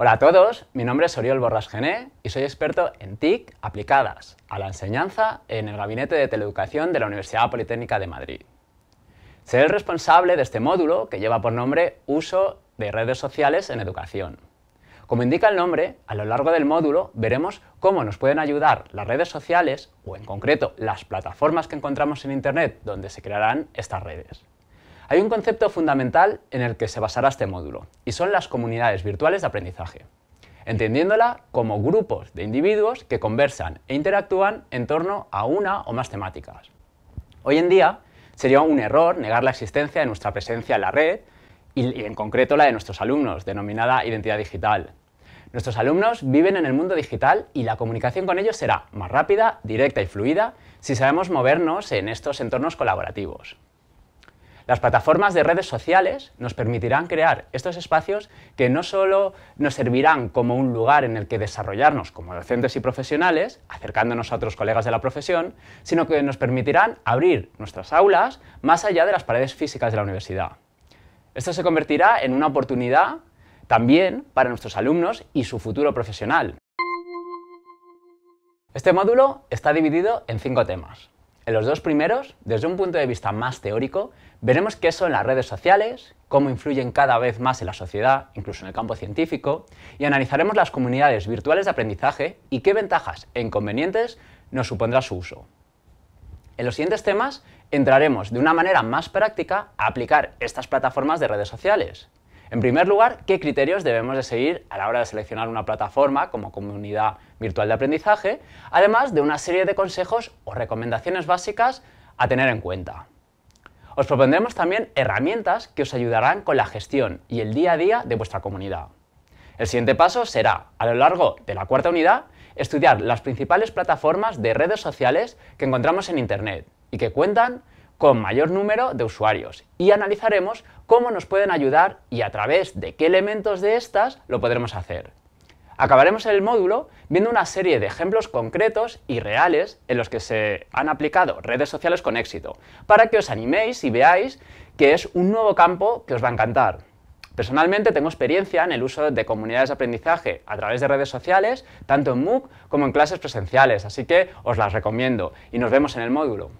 Hola a todos, mi nombre es Oriol Borras Gené y soy experto en TIC aplicadas a la enseñanza en el Gabinete de Teleeducación de la Universidad Politécnica de Madrid. Seré el responsable de este módulo que lleva por nombre Uso de redes sociales en educación. Como indica el nombre, a lo largo del módulo veremos cómo nos pueden ayudar las redes sociales, o en concreto las plataformas que encontramos en Internet donde se crearán estas redes. Hay un concepto fundamental en el que se basará este módulo, y son las comunidades virtuales de aprendizaje, entendiéndola como grupos de individuos que conversan e interactúan en torno a una o más temáticas. Hoy en día sería un error negar la existencia de nuestra presencia en la red y, en concreto la de nuestros alumnos, denominada identidad digital, Nuestros alumnos viven en el mundo digital y la comunicación con ellos será más rápida, directa y fluida si sabemos movernos en estos entornos colaborativos. Las plataformas de redes sociales nos permitirán crear estos espacios que no solo nos servirán como un lugar en el que desarrollarnos como docentes y profesionales, acercándonos a otros colegas de la profesión, sino que nos permitirán abrir nuestras aulas más allá de las paredes físicas de la universidad. Esto se convertirá en una oportunidad también para nuestros alumnos y su futuro profesional. Este módulo está dividido en cinco temas. En los dos primeros, desde un punto de vista más teórico, veremos qué son las redes sociales, cómo influyen cada vez más en la sociedad, incluso en el campo científico, y analizaremos las comunidades virtuales de aprendizaje y qué ventajas e inconvenientes nos supondrá su uso. En los siguientes temas entraremos de una manera más práctica a aplicar estas plataformas de redes sociales, en primer lugar, ¿qué criterios debemos de seguir a la hora de seleccionar una plataforma como comunidad virtual de aprendizaje? Además de una serie de consejos o recomendaciones básicas a tener en cuenta. Os propondremos también herramientas que os ayudarán con la gestión y el día a día de vuestra comunidad. El siguiente paso será, a lo largo de la cuarta unidad, estudiar las principales plataformas de redes sociales que encontramos en Internet y que cuentan con mayor número de usuarios y analizaremos cómo nos pueden ayudar y a través de qué elementos de estas lo podremos hacer. Acabaremos el módulo viendo una serie de ejemplos concretos y reales en los que se han aplicado redes sociales con éxito, para que os animéis y veáis que es un nuevo campo que os va a encantar. Personalmente tengo experiencia en el uso de comunidades de aprendizaje a través de redes sociales, tanto en MOOC como en clases presenciales, así que os las recomiendo y nos vemos en el módulo.